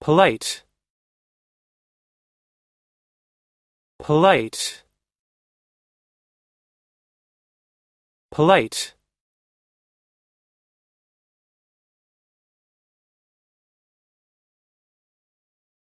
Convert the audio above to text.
polite polite polite